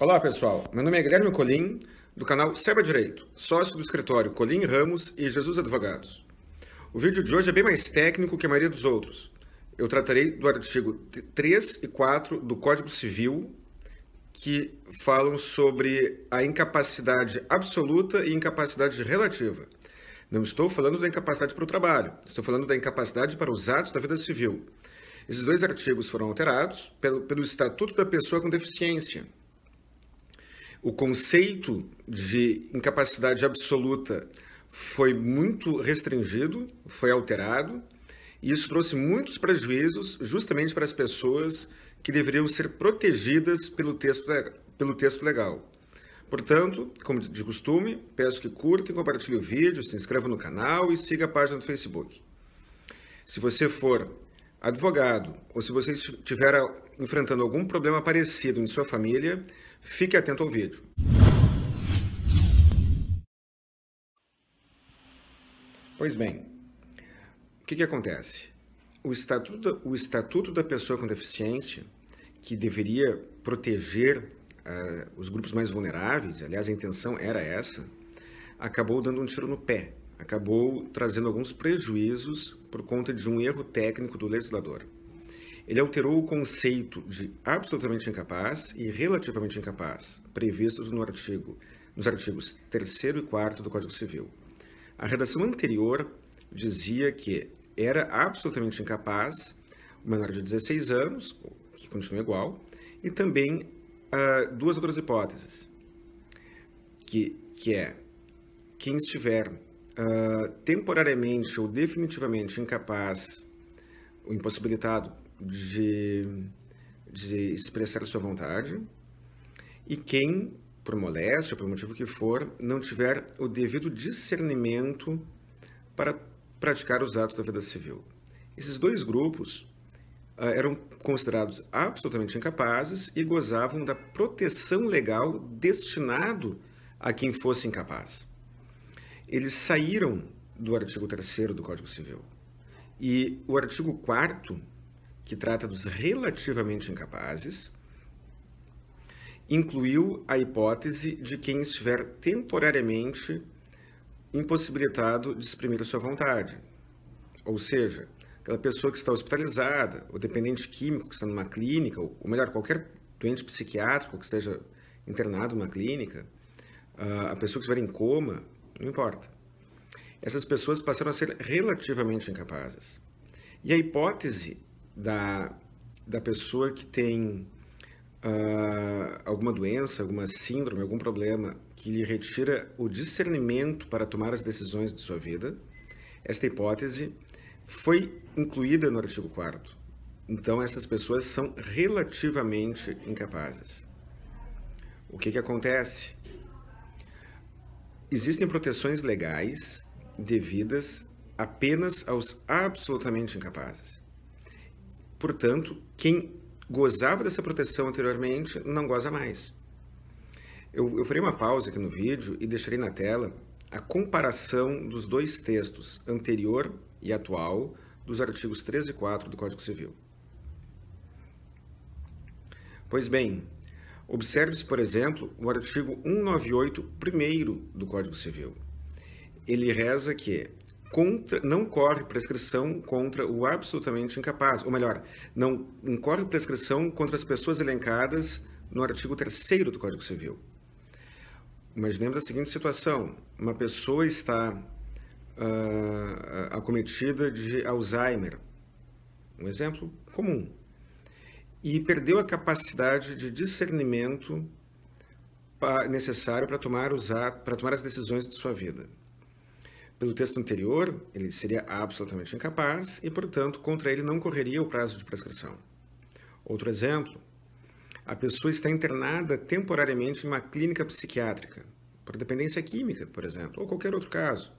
Olá, pessoal. Meu nome é Guilherme Colim, do canal Seba Direito, sócio do escritório Colim Ramos e Jesus Advogados. O vídeo de hoje é bem mais técnico que a maioria dos outros. Eu tratarei do artigo 3 e 4 do Código Civil, que falam sobre a incapacidade absoluta e incapacidade relativa. Não estou falando da incapacidade para o trabalho, estou falando da incapacidade para os atos da vida civil. Esses dois artigos foram alterados pelo, pelo Estatuto da Pessoa com Deficiência, o conceito de incapacidade absoluta foi muito restringido, foi alterado, e isso trouxe muitos prejuízos justamente para as pessoas que deveriam ser protegidas pelo texto, pelo texto legal. Portanto, como de costume, peço que curtem, compartilhem o vídeo, se inscrevam no canal e siga a página do Facebook. Se você for Advogado, ou se você estiver enfrentando algum problema parecido em sua família, fique atento ao vídeo. Pois bem, o que, que acontece? O estatuto, o estatuto da Pessoa com Deficiência, que deveria proteger uh, os grupos mais vulneráveis, aliás, a intenção era essa, acabou dando um tiro no pé acabou trazendo alguns prejuízos por conta de um erro técnico do legislador. Ele alterou o conceito de absolutamente incapaz e relativamente incapaz, previstos no artigo, nos artigos 3 e 4 do Código Civil. A redação anterior dizia que era absolutamente incapaz o menor de 16 anos, que continua igual, e também uh, duas outras hipóteses, que, que é quem estiver uh, temporariamente ou definitivamente incapaz ou impossibilitado de, de expressar a sua vontade, e quem, por moléstia ou por motivo que for, não tiver o devido discernimento para praticar os atos da vida civil. Esses dois grupos uh, eram considerados absolutamente incapazes e gozavam da proteção legal destinado a quem fosse incapaz eles saíram do artigo 3 do Código Civil. E o artigo 4 que trata dos relativamente incapazes, incluiu a hipótese de quem estiver temporariamente impossibilitado de exprimir a sua vontade. Ou seja, aquela pessoa que está hospitalizada, o dependente químico que está numa clínica, ou melhor, qualquer doente psiquiátrico que esteja internado numa clínica, ah, a pessoa que estiver em coma, não importa. Essas pessoas passaram a ser relativamente incapazes. E a hipótese da, da pessoa que tem uh, alguma doença, alguma síndrome, algum problema que lhe retira o discernimento para tomar as decisões de sua vida, esta hipótese foi incluída no artigo 4 então, essas pessoas são relativamente incapazes. O que, que acontece? existem proteções legais devidas apenas aos absolutamente incapazes. Portanto, quem gozava dessa proteção anteriormente não goza mais. Eu, eu farei uma pausa aqui no vídeo e deixarei na tela a comparação dos dois textos, anterior e atual, dos artigos 3 e 4 do Código Civil. Pois bem, Observe-se, por exemplo, o artigo 198, primeiro do Código Civil. Ele reza que contra, não corre prescrição contra o absolutamente incapaz, ou melhor, não corre prescrição contra as pessoas elencadas no artigo 3 do Código Civil. Imaginemos a seguinte situação: uma pessoa está uh, acometida de Alzheimer, um exemplo comum e perdeu a capacidade de discernimento necessário para tomar, usar, para tomar as decisões de sua vida. Pelo texto anterior, ele seria absolutamente incapaz e, portanto, contra ele não correria o prazo de prescrição. Outro exemplo: a pessoa está internada temporariamente em uma clínica psiquiátrica, por dependência química, por exemplo, ou qualquer outro caso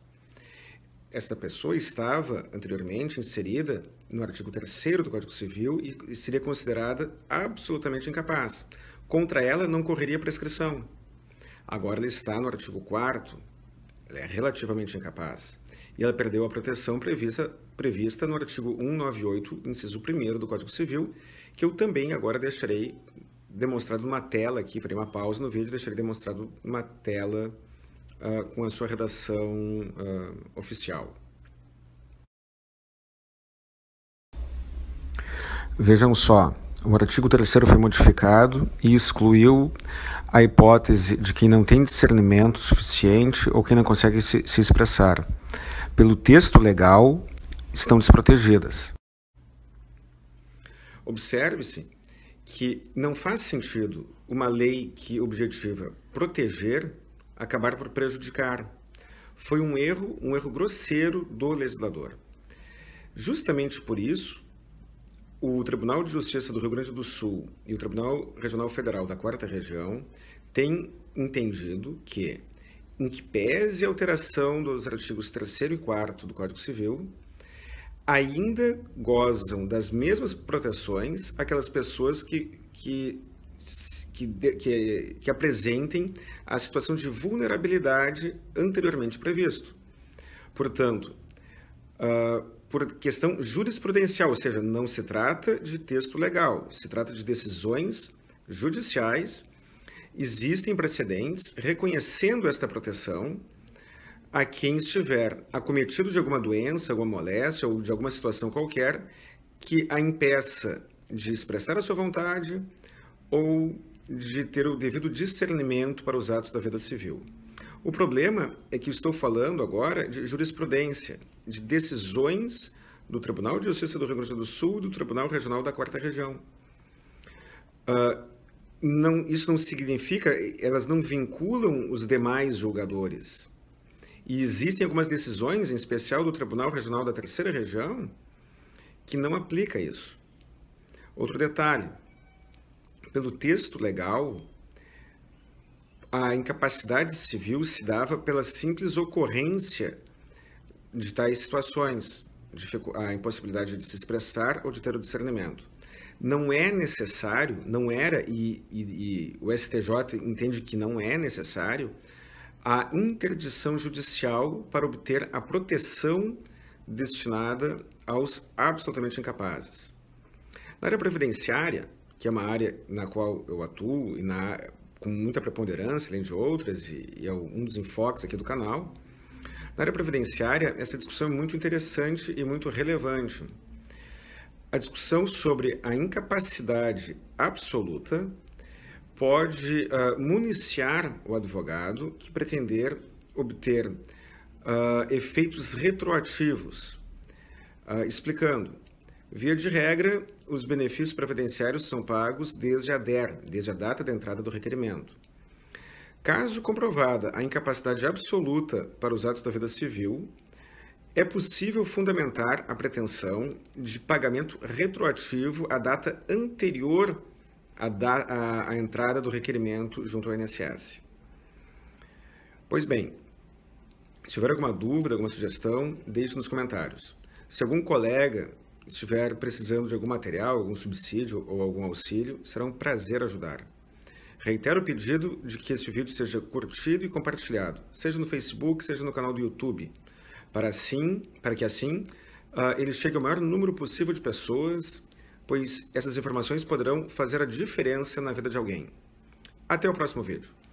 esta pessoa estava anteriormente inserida no artigo 3 do Código Civil e seria considerada absolutamente incapaz. Contra ela não correria prescrição. Agora ela está no artigo 4 ela é relativamente incapaz. E ela perdeu a proteção prevista, prevista no artigo 198, inciso 1 do Código Civil, que eu também agora deixarei demonstrado numa tela aqui, farei uma pausa no vídeo e deixarei demonstrado uma tela uh, com a sua redação uh, oficial. Vejam só, o artigo 3 foi modificado e excluiu a hipótese de quem não tem discernimento suficiente ou quem não consegue se, se expressar. Pelo texto legal, estão desprotegidas. Observe-se que não faz sentido uma lei que objetiva proteger acabaram por prejudicar. Foi um erro, um erro grosseiro do legislador. Justamente por isso, o Tribunal de Justiça do Rio Grande do Sul e o Tribunal Regional Federal da Quarta Região têm entendido que, em que pese a alteração dos artigos 3 e 4 do Código Civil, ainda gozam das mesmas proteções aquelas pessoas que, que que, que, que apresentem a situação de vulnerabilidade anteriormente previsto. Portanto, uh, por questão jurisprudencial, ou seja, não se trata de texto legal, se trata de decisões judiciais. Existem precedentes reconhecendo esta proteção a quem estiver acometido de alguma doença, alguma moléstia ou de alguma situação qualquer que a impeça de expressar a sua vontade, ou de ter o devido discernimento para os atos da vida civil. O problema é que estou falando agora de jurisprudência, de decisões do Tribunal de Justiça do Rio Grande do Sul e do Tribunal Regional da Quarta Região. Uh, não, isso não significa, elas não vinculam os demais julgadores. E existem algumas decisões, em especial do Tribunal Regional da Terceira Região, que não aplica isso. Outro detalhe, pelo texto legal, a incapacidade civil se dava pela simples ocorrência de tais situações, a impossibilidade de se expressar ou de ter o discernimento. Não é necessário, não era, e, e, e o STJ entende que não é necessário, a interdição judicial para obter a proteção destinada aos absolutamente incapazes. Na área previdenciária, que é uma área na qual eu atuo e na, com muita preponderância, além de outras, e, e é um dos enfoques aqui do canal. Na área previdenciária, essa discussão é muito interessante e muito relevante. A discussão sobre a incapacidade absoluta pode uh, municiar o advogado que pretender obter uh, efeitos retroativos. Uh, explicando, Via de regra, os benefícios previdenciários são pagos desde a DER, desde a data da entrada do requerimento. Caso comprovada a incapacidade absoluta para os atos da vida civil, é possível fundamentar a pretensão de pagamento retroativo à data anterior à, da, à, à entrada do requerimento junto ao INSS. Pois bem, se houver alguma dúvida, alguma sugestão, deixe nos comentários. Se algum colega estiver precisando de algum material, algum subsídio ou algum auxílio, será um prazer ajudar. Reitero o pedido de que esse vídeo seja curtido e compartilhado, seja no Facebook, seja no canal do YouTube, para assim, para que assim uh, ele chegue ao maior número possível de pessoas, pois essas informações poderão fazer a diferença na vida de alguém. Até o próximo vídeo.